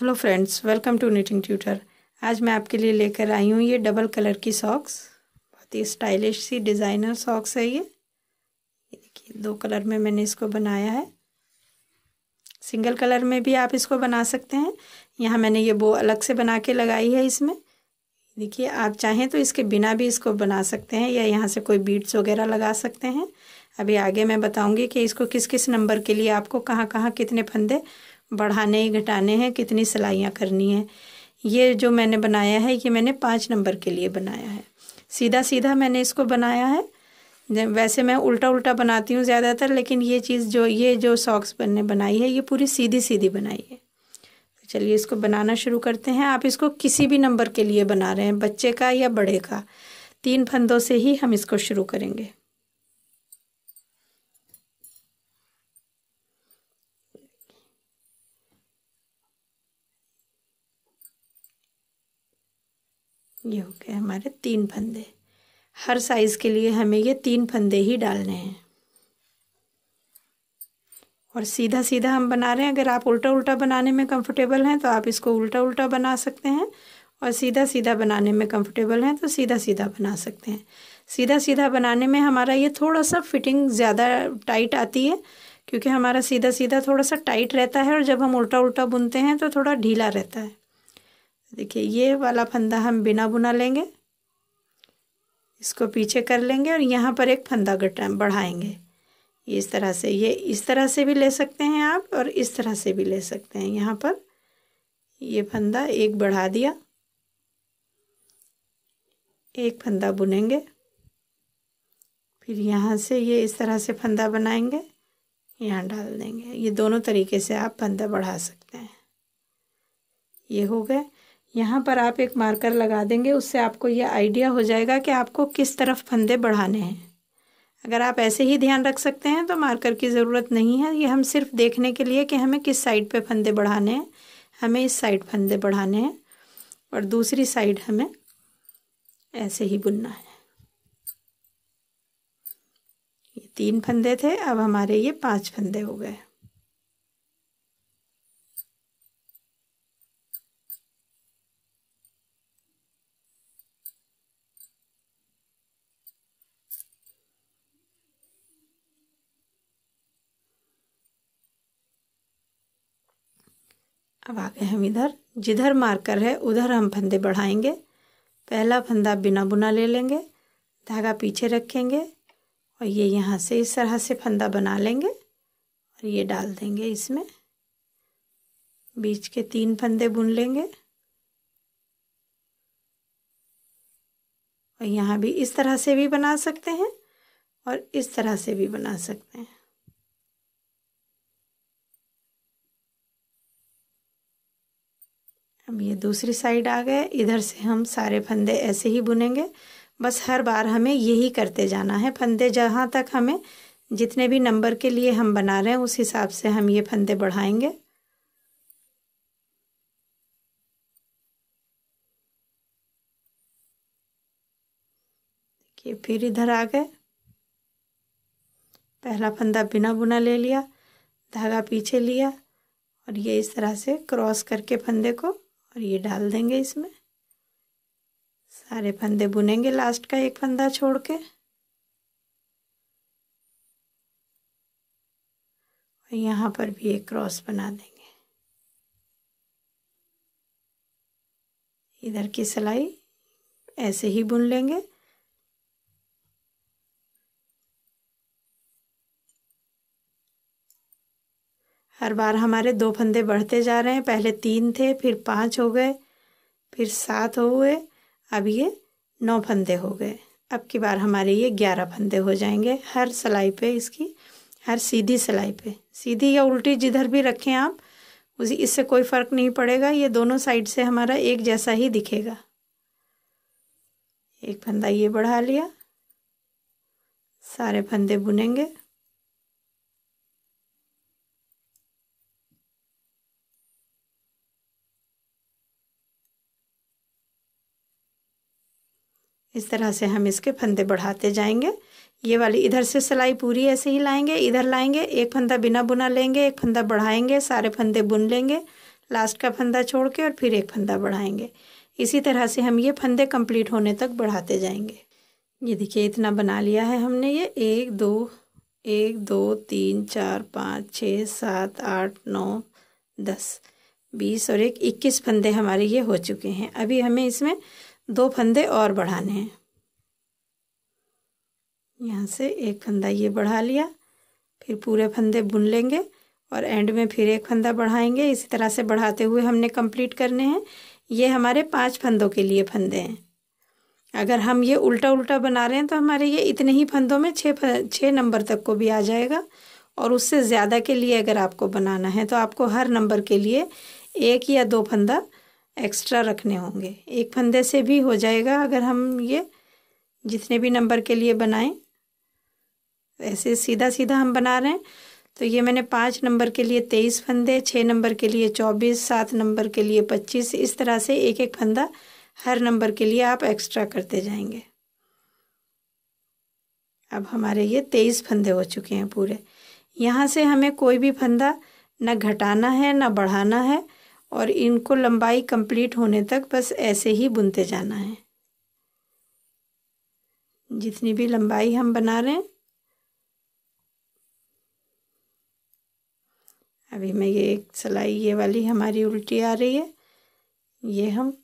hello friends welcome to knitting tutor आज मैं आपके लिए लेकर आई हूँ ये डबल कलर की सॉक्स बहुत ही स्टाइलिश सी डिज़ाइनर सॉक्स है ये देखिए दो कलर में मैंने इसको बनाया है सिंगल कलर में भी आप इसको बना सकते हैं यहाँ मैंने ये बो अलग से बना के लगाई है इसमें देखिए आप चाहें तो इसके बिना भी इसको बना सकते हैं या यहाँ से कोई बीट्स वगैरह लगा सकते हैं अभी आगे मैं बताऊँगी कि इसको किस किस नंबर के लिए आपको कहाँ कहाँ कितने फंदे बढ़ाने घटाने हैं कितनी सिलाइयाँ करनी है ये जो मैंने बनाया है ये मैंने पाँच नंबर के लिए बनाया है सीधा सीधा मैंने इसको बनाया है वैसे मैं उल्टा उल्टा बनाती हूँ ज़्यादातर लेकिन ये चीज़ जो ये जो सॉक्स बनने बनाई है ये पूरी सीधी सीधी बनाई है तो चलिए इसको बनाना शुरू करते हैं आप इसको किसी भी नंबर के लिए बना रहे हैं बच्चे का या बड़े का तीन फंदों से ही हम इसको शुरू करेंगे ये हो गए हमारे तीन फंदे हर साइज़ के लिए हमें ये तीन फंदे ही डालने हैं और सीधा सीधा हम बना रहे हैं अगर आप उल्टा उल्टा बनाने में कंफर्टेबल हैं तो आप इसको उल्टा उल्टा बना सकते हैं और सीधा सीधा बनाने में कंफर्टेबल हैं तो सीधा सीधा बना सकते हैं सीधा सीधा बनाने में हमारा ये थोड़ा सा फिटिंग ज़्यादा टाइट आती है क्योंकि हमारा सीधा सीधा थोड़ा सा टाइट रहता है और जब हम उल्टा उल्टा बुनते हैं तो थोड़ा ढीला रहता है देखिए ये वाला फंदा हम बिना बुना लेंगे इसको पीछे कर लेंगे और यहाँ पर एक फंदा गटा बढ़ाएंगे इस तरह से ये इस तरह से भी ले सकते हैं आप और इस तरह से भी ले सकते हैं यहाँ पर ये फंदा एक बढ़ा दिया एक फंदा बुनेंगे फिर यहाँ से ये इस तरह से फंदा बनाएंगे यहाँ डाल देंगे ये दोनों तरीके से आप फंदा बढ़ा सकते हैं ये हो गए यहाँ पर आप एक मार्कर लगा देंगे उससे आपको ये आइडिया हो जाएगा कि आपको किस तरफ फंदे बढ़ाने हैं अगर आप ऐसे ही ध्यान रख सकते हैं तो मार्कर की ज़रूरत नहीं है ये हम सिर्फ देखने के लिए कि हमें किस साइड पे फंदे बढ़ाने हैं हमें इस साइड फंदे बढ़ाने हैं और दूसरी साइड हमें ऐसे ही बुनना है ये तीन फंदे थे अब हमारे ये पांच फंदे हो गए अब आ गए हम इधर जिधर मार्कर है उधर हम फंदे बढ़ाएंगे पहला फंदा बिना बुना ले लेंगे धागा पीछे रखेंगे और ये यहाँ से इस तरह से फंदा बना लेंगे और ये डाल देंगे इसमें बीच के तीन फंदे बुन लेंगे और यहाँ भी इस तरह से भी बना सकते हैं और इस तरह से भी बना सकते हैं हम ये दूसरी साइड आ गए इधर से हम सारे फंदे ऐसे ही बुनेंगे बस हर बार हमें यही करते जाना है फंदे जहाँ तक हमें जितने भी नंबर के लिए हम बना रहे हैं उस हिसाब से हम ये फंदे बढ़ाएंगे देखिए फिर इधर आ गए पहला फंदा बिना बुना ले लिया धागा पीछे लिया और ये इस तरह से क्रॉस करके फंदे को और ये डाल देंगे इसमें सारे फंदे बुनेंगे लास्ट का एक फंदा छोड़ के और यहाँ पर भी एक क्रॉस बना देंगे इधर की सिलाई ऐसे ही बुन लेंगे हर बार हमारे दो फंदे बढ़ते जा रहे हैं पहले तीन थे फिर पाँच हो गए फिर सात हो गए अब ये नौ फंदे हो गए अब की बार हमारे ये ग्यारह फंदे हो जाएंगे हर सिलाई पे इसकी हर सीधी सिलाई पे सीधी या उल्टी जिधर भी रखें आप उसी इससे कोई फ़र्क नहीं पड़ेगा ये दोनों साइड से हमारा एक जैसा ही दिखेगा एक फंदा ये बढ़ा लिया सारे फंदे बुनेंगे इस तरह से हम इसके फंदे बढ़ाते जाएंगे ये वाली इधर से सिलाई पूरी ऐसे ही लाएंगे इधर लाएंगे एक फंदा बिना बुना लेंगे एक फंदा बढ़ाएंगे सारे फंदे बुन लेंगे लास्ट का फंदा छोड़ के और फिर एक फंदा बढ़ाएंगे इसी तरह से हम ये फंदे कंप्लीट होने तक बढ़ाते जाएंगे ये देखिए इतना बना लिया है हमने ये एक दो एक दो तीन चार पाँच छः सात आठ नौ दस बीस और एक इक्कीस फंदे हमारे ये हो चुके हैं अभी हमें इसमें दो फंदे और बढ़ाने हैं यहाँ से एक फंदा ये बढ़ा लिया फिर पूरे फंदे बुन लेंगे और एंड में फिर एक फंदा बढ़ाएंगे इसी तरह से बढ़ाते हुए हमने कंप्लीट करने हैं ये हमारे पांच फंदों के लिए फंदे हैं अगर हम ये उल्टा उल्टा बना रहे हैं तो हमारे ये इतने ही फंदों में छः छः नंबर तक को भी आ जाएगा और उससे ज़्यादा के लिए अगर आपको बनाना है तो आपको हर नंबर के लिए एक या दो फंदा एक्स्ट्रा रखने होंगे एक फंदे से भी हो जाएगा अगर हम ये जितने भी नंबर के लिए बनाएं ऐसे सीधा सीधा हम बना रहे हैं तो ये मैंने पाँच नंबर के लिए तेईस फंदे छः नंबर के लिए चौबीस सात नंबर के लिए पच्चीस इस तरह से एक एक फंदा हर नंबर के लिए आप एक्स्ट्रा करते जाएंगे अब हमारे ये तेईस फंदे हो चुके हैं पूरे यहाँ से हमें कोई भी फंदा ना घटाना है ना बढ़ाना है और इनको लंबाई कंप्लीट होने तक बस ऐसे ही बुनते जाना है जितनी भी लंबाई हम बना रहे हैं अभी मैं ये एक सिलाई ये वाली हमारी उल्टी आ रही है ये हम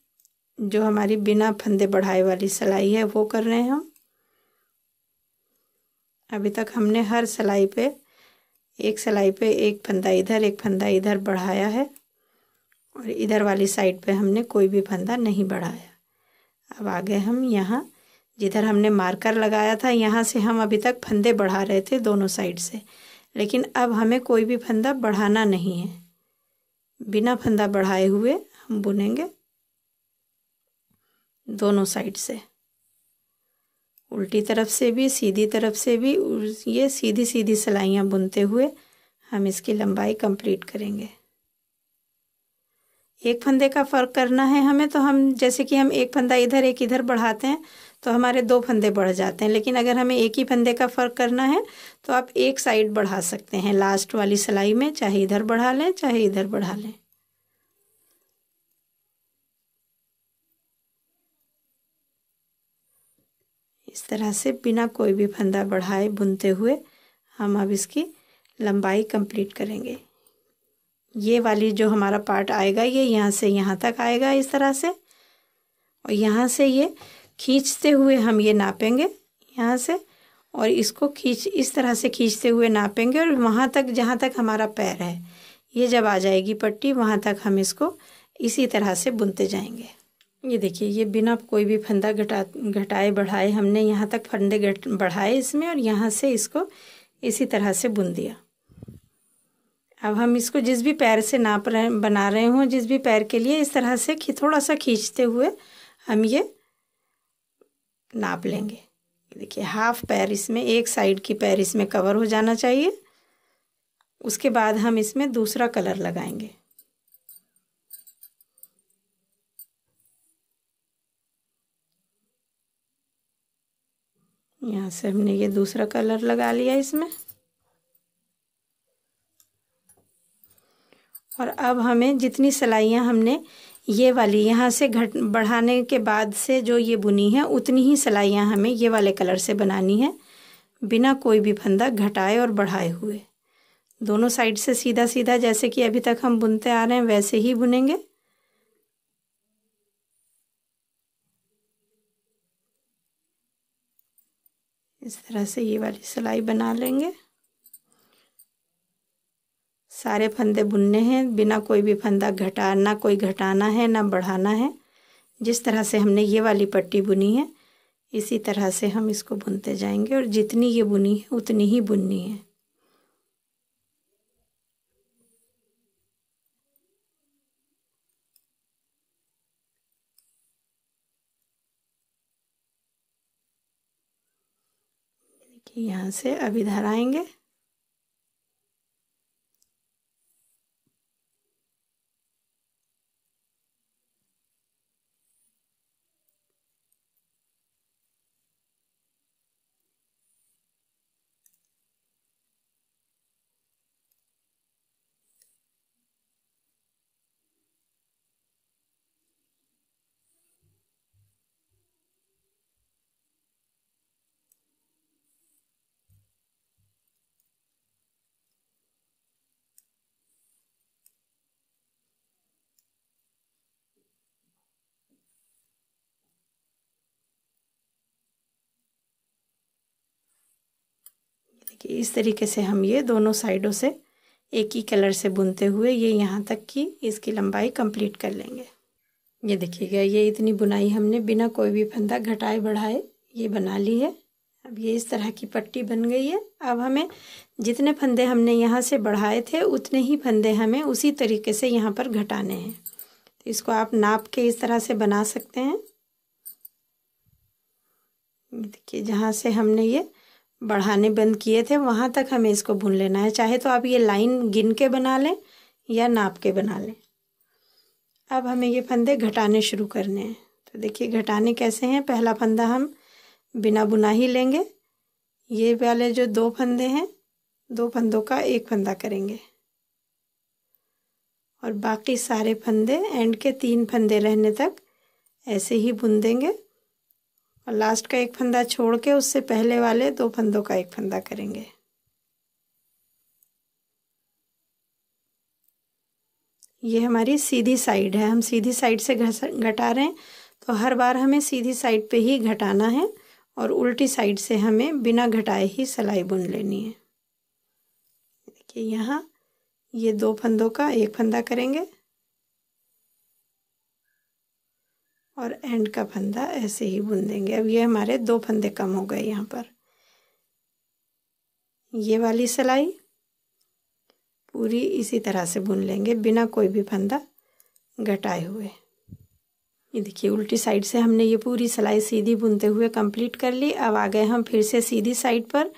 जो हमारी बिना फंदे बढ़ाए वाली सिलाई है वो कर रहे हैं हम अभी तक हमने हर सिलाई पे एक सिलाई पे एक फंदा इधर एक फंदा इधर बढ़ाया है और इधर वाली साइड पे हमने कोई भी फंदा नहीं बढ़ाया अब आगे हम यहाँ जिधर हमने मार्कर लगाया था यहाँ से हम अभी तक फंदे बढ़ा रहे थे दोनों साइड से लेकिन अब हमें कोई भी फंदा बढ़ाना नहीं है बिना फंदा बढ़ाए हुए हम बुनेंगे दोनों साइड से उल्टी तरफ से भी सीधी तरफ से भी ये सीधी सीधी सिलाइयाँ बुनते हुए हम इसकी लंबाई कंप्लीट करेंगे एक फंदे का फ़र्क करना है हमें तो हम जैसे कि हम एक फंदा इधर एक इधर बढ़ाते हैं तो हमारे दो फंदे बढ़ जाते हैं लेकिन अगर हमें एक ही फंदे का फ़र्क करना है तो आप एक साइड बढ़ा सकते हैं लास्ट वाली सिलाई में चाहे इधर बढ़ा लें चाहे इधर बढ़ा लें इस तरह से बिना कोई भी फंदा बढ़ाए बुनते हुए हम अब इसकी लंबाई कंप्लीट करेंगे ये वाली जो हमारा पार्ट आएगा ये यहाँ से यहाँ तक आएगा इस तरह से और यहाँ से ये खींचते हुए हम ये नापेंगे यहाँ से और इसको खींच इस तरह से खींचते हुए नापेंगे और वहाँ तक जहाँ तक हमारा पैर है ये जब आ जाएगी पट्टी वहाँ तक हम इसको इसी तरह से बुनते जाएंगे ये देखिए ये बिना कोई भी फंदा घटा घटाए बढ़ाए हमने यहाँ तक फंदे घट बढ़ाए इसमें और यहाँ से इसको इसी तरह से बुन दिया अब हम इसको जिस भी पैर से नाप रहे बना रहे हों जिस भी पैर के लिए इस तरह से खी थोड़ा सा खींचते हुए हम ये नाप लेंगे देखिए हाफ पैर इसमें एक साइड की पैर इसमें कवर हो जाना चाहिए उसके बाद हम इसमें दूसरा कलर लगाएंगे यहाँ से हमने ये दूसरा कलर लगा लिया इसमें और अब हमें जितनी सिलाइयाँ हमने ये वाली यहाँ से घट बढ़ाने के बाद से जो ये बुनी है उतनी ही सिलाइयाँ हमें ये वाले कलर से बनानी है बिना कोई भी फंदा घटाए और बढ़ाए हुए दोनों साइड से सीधा सीधा जैसे कि अभी तक हम बुनते आ रहे हैं वैसे ही बुनेंगे इस तरह से ये वाली सिलाई बना लेंगे सारे फंदे बुनने हैं बिना कोई भी फंदा घटाना कोई घटाना है ना बढ़ाना है जिस तरह से हमने ये वाली पट्टी बुनी है इसी तरह से हम इसको बुनते जाएंगे और जितनी ये बुनी है उतनी ही बुननी है यहाँ से अभी धराएंगे कि इस तरीके से हम ये दोनों साइडों से एक ही कलर से बुनते हुए ये यहाँ तक की इसकी लंबाई कंप्लीट कर लेंगे ये देखिएगा ये इतनी बुनाई हमने बिना कोई भी फंदा घटाए बढ़ाए ये बना ली है अब ये इस तरह की पट्टी बन गई है अब हमें जितने फंदे हमने यहाँ से बढ़ाए थे उतने ही फंदे हमें उसी तरीके से यहाँ पर घटाने हैं तो इसको आप नाप के इस तरह से बना सकते हैं देखिए जहाँ से हमने ये बढ़ाने बंद किए थे वहाँ तक हमें इसको भून लेना है चाहे तो आप ये लाइन गिन के बना लें या नाप के बना लें अब हमें ये फंदे घटाने शुरू करने हैं तो देखिए घटाने कैसे हैं पहला फंदा हम बिना बुना ही लेंगे ये वाले जो दो फंदे हैं दो फंदों का एक फंदा करेंगे और बाकी सारे फंदे एंड के तीन फंदे रहने तक ऐसे ही बुन देंगे और लास्ट का एक फंदा छोड़ के उससे पहले वाले दो फंदों का एक फंदा करेंगे ये हमारी सीधी साइड है हम सीधी साइड से घटा रहे हैं तो हर बार हमें सीधी साइड पे ही घटाना है और उल्टी साइड से हमें बिना घटाए ही सिलाई बुन लेनी है देखिए यहाँ ये दो फंदों का एक फंदा करेंगे और एंड का फंदा ऐसे ही बुन देंगे अब ये हमारे दो फंदे कम हो गए यहाँ पर ये वाली सिलाई पूरी इसी तरह से बुन लेंगे बिना कोई भी फंदा घटाए हुए ये देखिए उल्टी साइड से हमने ये पूरी सिलाई सीधी बुनते हुए कंप्लीट कर ली अब आ गए हम फिर से सीधी साइड पर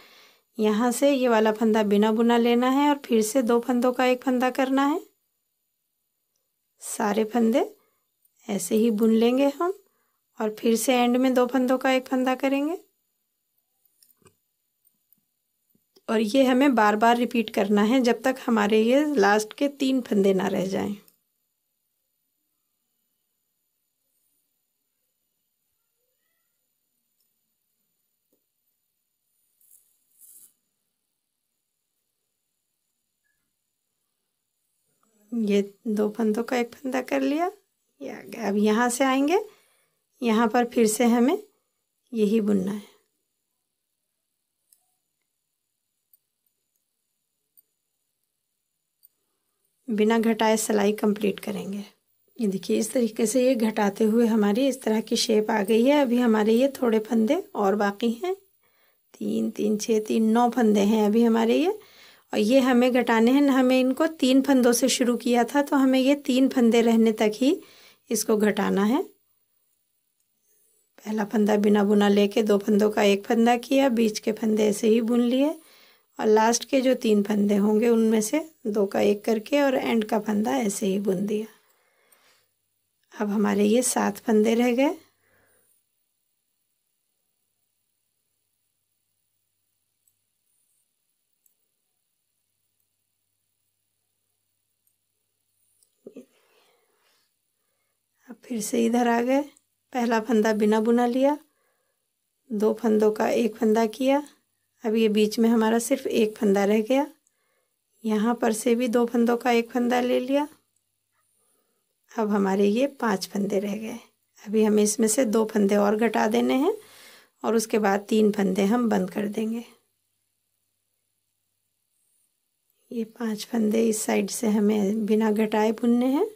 यहाँ से ये वाला फंदा बिना बुना लेना है और फिर से दो फंदों का एक फंदा करना है सारे फंदे ऐसे ही बुन लेंगे हम और फिर से एंड में दो फंदों का एक फंदा करेंगे और ये हमें बार बार रिपीट करना है जब तक हमारे ये लास्ट के तीन फंदे ना रह जाएं ये दो फंदों का एक फंदा कर लिया या गया अब यहाँ से आएंगे यहाँ पर फिर से हमें यही बुनना है बिना घटाए सिलाई कंप्लीट करेंगे ये देखिए इस तरीके से ये घटाते हुए हमारी इस तरह की शेप आ गई है अभी हमारे ये थोड़े फंदे और बाकी हैं तीन तीन छः तीन नौ फंदे हैं अभी हमारे ये और ये हमें घटाने हैं हमें इनको तीन फंदों से शुरू किया था तो हमें ये तीन फंदे रहने तक ही इसको घटाना है पहला फंदा बिना बुना लेके दो फंदों का एक फंदा किया बीच के फंदे ऐसे ही बुन लिए और लास्ट के जो तीन फंदे होंगे उनमें से दो का एक करके और एंड का फंदा ऐसे ही बुन दिया अब हमारे ये सात फंदे रह गए फिर से इधर आ गए पहला फंदा बिना बुना लिया दो फंदों का एक फंदा किया अब ये बीच में हमारा सिर्फ एक फंदा रह गया यहाँ पर से भी दो फंदों का एक फंदा ले लिया अब हमारे ये पांच फंदे रह गए अभी हमें इसमें से दो फंदे और घटा देने हैं और उसके बाद तीन फंदे हम बंद कर देंगे ये पांच फंदे इस साइड से हमें बिना घटाए बुनने हैं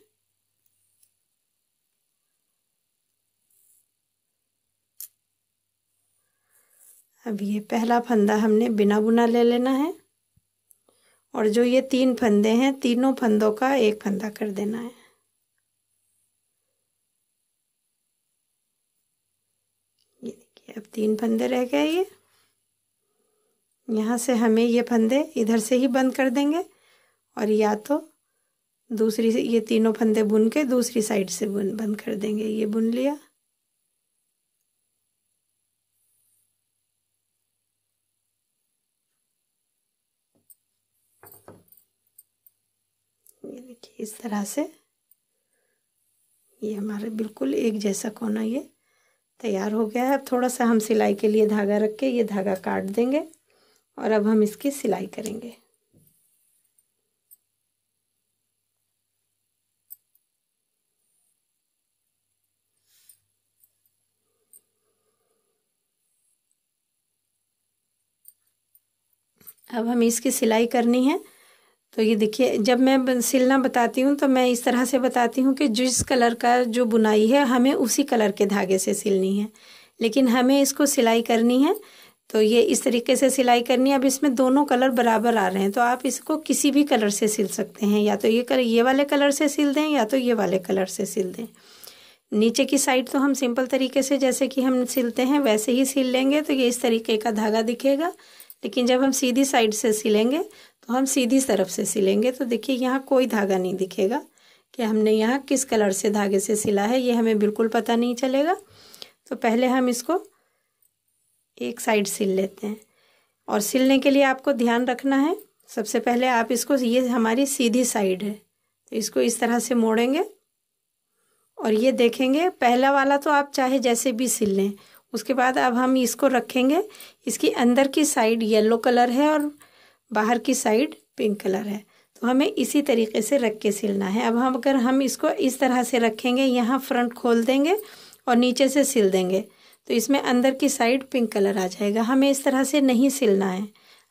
अब ये पहला फंदा हमने बिना बुना ले लेना है और जो ये तीन फंदे हैं तीनों फंदों का एक फंदा कर देना है ये देखिए अब तीन फंदे रह गए ये यहाँ से हमें ये फंदे इधर से ही बंद कर देंगे और या तो दूसरी ये तीनों फंदे बुन के दूसरी साइड से बुन बंद कर देंगे ये बुन लिया देखिए इस तरह से ये हमारे बिल्कुल एक जैसा कोना ये तैयार हो गया है अब थोड़ा सा हम सिलाई के लिए धागा रख के ये धागा काट देंगे और अब हम इसकी सिलाई करेंगे अब हमें इसकी सिलाई करनी है तो ये देखिए जब मैं सिलना बताती हूँ तो मैं इस तरह से बताती हूँ कि जिस कलर का जो बुनाई है हमें उसी कलर के धागे से सिलनी है लेकिन हमें इसको सिलाई करनी है तो ये इस तरीके से सिलाई करनी है अब इसमें दोनों कलर बराबर आ रहे हैं तो आप इसको किसी भी कलर से सिल सकते हैं या तो ये कलर ये वाले कलर से सिल दें या तो ये वाले कलर से सिल दें नीचे की साइड तो हम सिंपल तरीके से जैसे कि हम सिलते हैं वैसे ही सिल लेंगे तो ये इस तरीके का धागा दिखेगा लेकिन जब हम सीधी साइड से सिलेंगे अब हम सीधी तरफ से सिलेंगे तो देखिए यहाँ कोई धागा नहीं दिखेगा कि हमने यहाँ किस कलर से धागे से सिला है ये हमें बिल्कुल पता नहीं चलेगा तो पहले हम इसको एक साइड सिल लेते हैं और सिलने के लिए आपको ध्यान रखना है सबसे पहले आप इसको ये हमारी सीधी साइड है तो इसको इस तरह से मोड़ेंगे और ये देखेंगे पहला वाला तो आप चाहे जैसे भी सिल लें उसके बाद अब हम इसको रखेंगे इसकी अंदर की साइड येलो कलर है और बाहर की साइड पिंक कलर है तो हमें इसी तरीके से रख के सिलना है अब हम अगर हम इसको इस तरह से रखेंगे यहाँ फ्रंट खोल देंगे और नीचे से सिल देंगे तो इसमें अंदर की साइड पिंक कलर आ जाएगा हमें इस तरह से नहीं सिलना है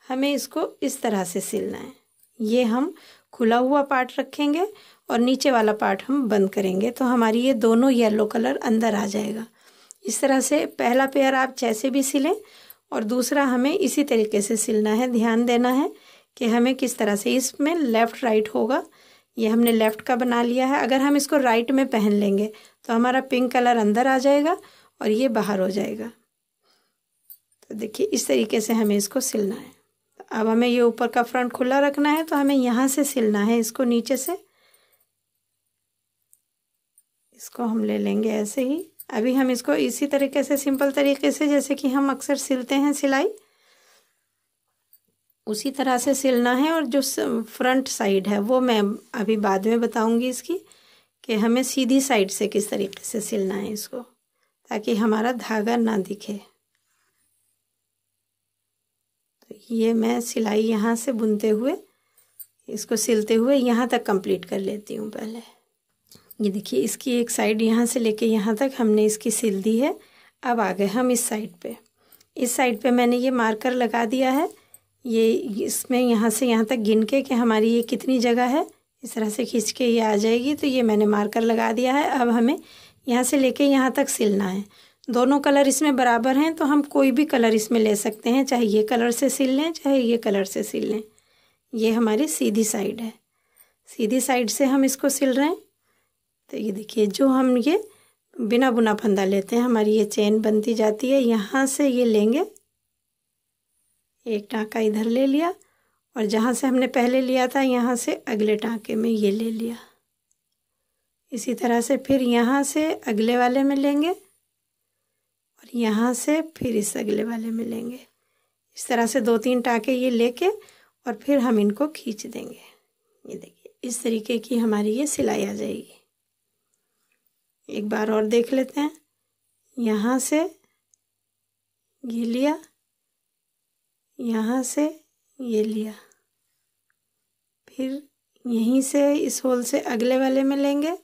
हमें इसको इस तरह से सिलना है ये हम खुला हुआ पार्ट रखेंगे और नीचे वाला पार्ट हम बंद करेंगे तो हमारी ये दोनों येलो कलर अंदर आ जाएगा इस तरह से पहला पेयर आप जैसे भी सिलें और दूसरा हमें इसी तरीके से सिलना है ध्यान देना है कि हमें किस तरह से इसमें लेफ़्ट राइट होगा ये हमने लेफ़्ट का बना लिया है अगर हम इसको राइट में पहन लेंगे तो हमारा पिंक कलर अंदर आ जाएगा और ये बाहर हो जाएगा तो देखिए इस तरीके से हमें इसको सिलना है अब हमें ये ऊपर का फ्रंट खुला रखना है तो हमें यहाँ से सिलना है इसको नीचे से इसको हम ले लेंगे ऐसे ही अभी हम इसको इसी तरीके से सिंपल तरीके से जैसे कि हम अक्सर सिलते हैं सिलाई उसी तरह से सिलना है और जो फ्रंट साइड है वो मैं अभी बाद में बताऊंगी इसकी कि हमें सीधी साइड से किस तरीके से सिलना है इसको ताकि हमारा धागा ना दिखे तो ये मैं सिलाई यहाँ से बुनते हुए इसको सिलते हुए यहाँ तक कंप्लीट कर लेती हूँ पहले ये देखिए इसकी एक साइड यहाँ से लेके यहाँ तक हमने इसकी सिल दी है अब आ गए हम इस साइड पे इस साइड पे मैंने ये मार्कर लगा दिया है ये इसमें यहाँ से यहाँ तक गिन के कि हमारी ये कितनी जगह है इस तरह से खींच के ये आ जाएगी तो ये मैंने मार्कर लगा दिया है अब हमें यहाँ से लेके यहाँ तक सिलना है दोनों कलर इसमें बराबर हैं तो हम कोई भी कलर इसमें ले सकते हैं चाहे ये कलर से सिल लें चाहे ये कलर से सिल लें ये हमारी सीधी साइड है सीधी साइड से हम इसको सिल रहे हैं तो ये देखिए जो हम ये बिना बुना फंदा लेते हैं हमारी ये चेन बनती जाती है यहाँ से ये लेंगे एक टाँका इधर ले लिया और जहाँ से हमने पहले लिया था यहाँ से अगले टाँके में ये ले लिया इसी तरह से फिर यहाँ से अगले वाले में लेंगे और यहाँ से फिर इस अगले वाले में लेंगे इस तरह से दो तीन टाँके ये लेके और फिर हम इनको खींच देंगे ये देखिए इस तरीके की हमारी ये सिलाई आ जाएगी एक बार और देख लेते हैं यहाँ से ये लिया यहाँ से ये लिया फिर यहीं से इस होल से अगले वाले में लेंगे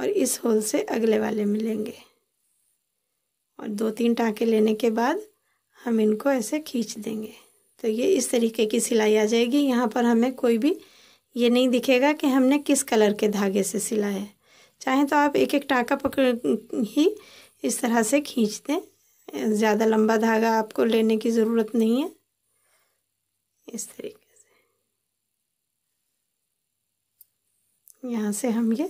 और इस होल से अगले वाले में लेंगे और दो तीन टाँके लेने के बाद हम इनको ऐसे खींच देंगे तो ये इस तरीके की सिलाई आ जाएगी यहाँ पर हमें कोई भी ये नहीं दिखेगा कि हमने किस कलर के धागे से सिला है चाहें तो आप एक एक टाका पकड़ ही इस तरह से खींच दें ज़्यादा लंबा धागा आपको लेने की ज़रूरत नहीं है इस तरीके से यहाँ से हम ये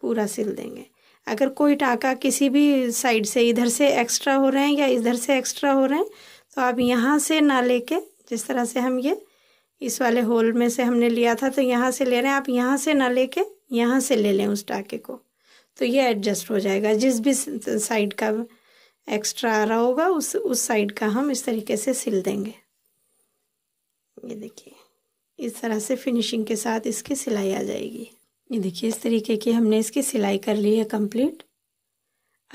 पूरा सिल देंगे अगर कोई टाका किसी भी साइड से इधर से एक्स्ट्रा हो रहे हैं या इधर से एक्स्ट्रा हो रहे हैं तो आप यहाँ से ना लेके जिस तरह से हम ये इस वाले होल में से हमने लिया था तो यहाँ से ले रहे हैं आप यहाँ से ना लेके यहाँ से ले लें उस टाके को तो ये एडजस्ट हो जाएगा जिस भी साइड का एक्स्ट्रा आ रहा होगा उस उस साइड का हम इस तरीके से सिल देंगे ये देखिए इस तरह से फिनिशिंग के साथ इसकी सिलाई आ जाएगी ये देखिए इस तरीके की हमने इसकी सिलाई कर ली है कंप्लीट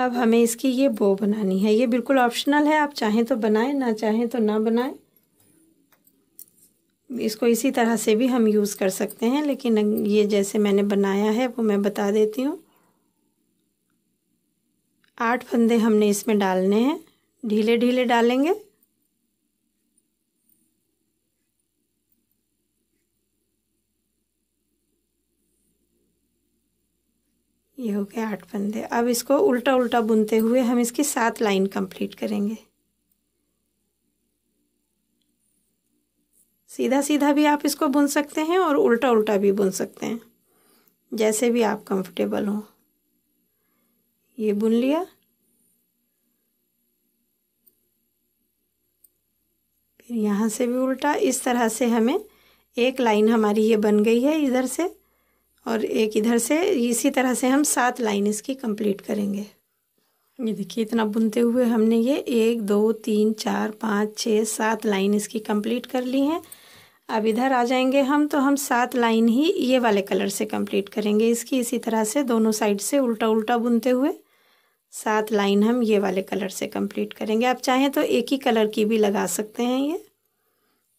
अब हमें इसकी ये बो बनानी है ये बिल्कुल ऑप्शनल है आप चाहें तो बनाएं ना चाहें तो ना बनाएं इसको इसी तरह से भी हम यूज़ कर सकते हैं लेकिन ये जैसे मैंने बनाया है वो मैं बता देती हूँ आठ फंदे हमने इसमें डालने हैं ढीले ढीले डालेंगे ये हो गया आठ फंदे अब इसको उल्टा उल्टा बुनते हुए हम इसकी सात लाइन कंप्लीट करेंगे सीधा सीधा भी आप इसको बुन सकते हैं और उल्टा उल्टा भी बुन सकते हैं जैसे भी आप कंफर्टेबल हो ये बुन लिया फिर यहाँ से भी उल्टा इस तरह से हमें एक लाइन हमारी ये बन गई है इधर से और एक इधर से इसी तरह से हम सात लाइन इसकी कंप्लीट करेंगे ये देखिए इतना बुनते हुए हमने ये एक दो तीन चार पाँच छः सात लाइन इसकी कंप्लीट कर ली हैं अब इधर आ जाएंगे हम तो हम सात लाइन ही ये वाले कलर से कंप्लीट करेंगे इसकी इसी तरह से दोनों साइड से उल्टा उल्टा बुनते हुए सात लाइन हम ये वाले कलर से कंप्लीट करेंगे आप चाहें तो एक ही कलर की भी लगा सकते हैं ये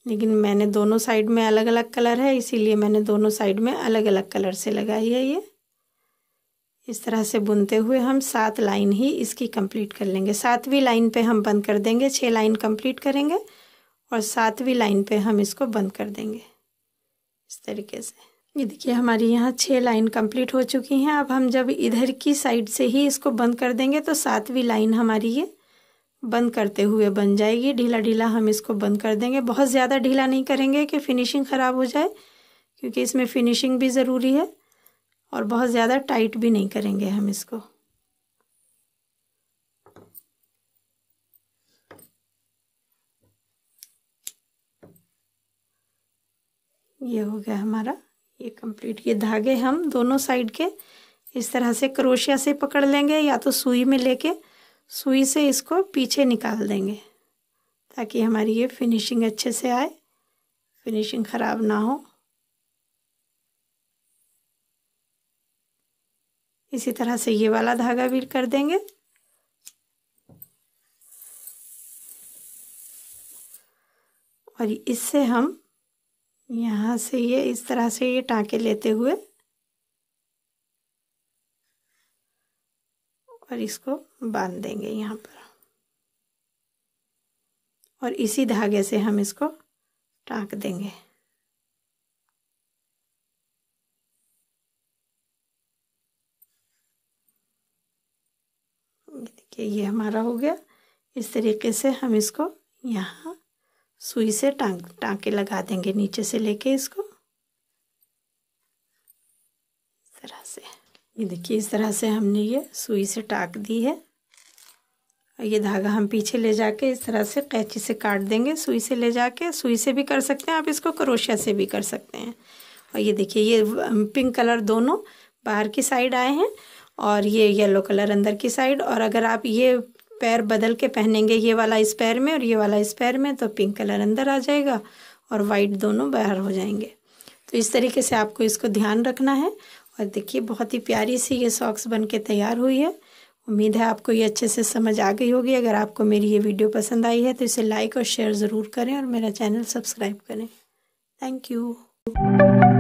लेकिन मैंने दोनों साइड में अलग अलग कलर है इसीलिए मैंने दोनों साइड में अलग अलग कलर से लगाई है ये इस तरह से बुनते हुए हम सात लाइन ही इसकी कंप्लीट कर लेंगे सातवीं लाइन पे हम बंद कर देंगे छः लाइन कंप्लीट करेंगे और सातवीं लाइन पे हम इसको बंद कर देंगे इस तरीके से ये देखिए हमारी यहाँ छः लाइन कंप्लीट हो चुकी हैं अब हम जब इधर की साइड से ही इसको बंद कर देंगे तो सातवीं लाइन हमारी ये बंद करते हुए बन जाएगी ढीला ढीला हम इसको बंद कर देंगे बहुत ज़्यादा ढीला नहीं करेंगे कि फिनिशिंग ख़राब हो जाए क्योंकि इसमें फिनिशिंग भी ज़रूरी है और बहुत ज़्यादा टाइट भी नहीं करेंगे हम इसको ये हो गया हमारा ये कंप्लीट ये धागे हम दोनों साइड के इस तरह से क्रोशिया से पकड़ लेंगे या तो सुई में लेके सुई से इसको पीछे निकाल देंगे ताकि हमारी ये फिनिशिंग अच्छे से आए फिनिशिंग ख़राब ना हो इसी तरह से ये वाला धागा भी कर देंगे और इससे हम यहाँ से ये इस तरह से ये टाँके लेते हुए और इसको बांध देंगे यहाँ पर और इसी धागे से हम इसको टाँक देंगे देखिए ये हमारा हो गया इस तरीके से हम इसको यहाँ सुई से टांग टांके लगा देंगे नीचे से लेके इसको इस तरह से ये देखिए इस तरह से हमने ये सुई से टाक दी है और ये धागा हम पीछे ले जाके इस तरह से कैची से काट देंगे सुई से ले जाके सुई से भी कर सकते हैं आप इसको करोशिया से भी कर सकते हैं और ये देखिए ये पिंक कलर दोनों बाहर की साइड आए हैं और ये येलो कलर अंदर की साइड और अगर आप ये पैर बदल के पहनेंगे ये वाला इस पैर में और ये वाला इस पैर में तो पिंक कलर अंदर आ जाएगा और वाइट दोनों बाहर हो जाएंगे तो इस तरीके से आपको इसको ध्यान रखना है और देखिए बहुत ही प्यारी सी ये सॉक्स बन के तैयार हुई है उम्मीद है आपको ये अच्छे से समझ आ गई होगी अगर आपको मेरी ये वीडियो पसंद आई है तो इसे लाइक और शेयर ज़रूर करें और मेरा चैनल सब्सक्राइब करें थैंक यू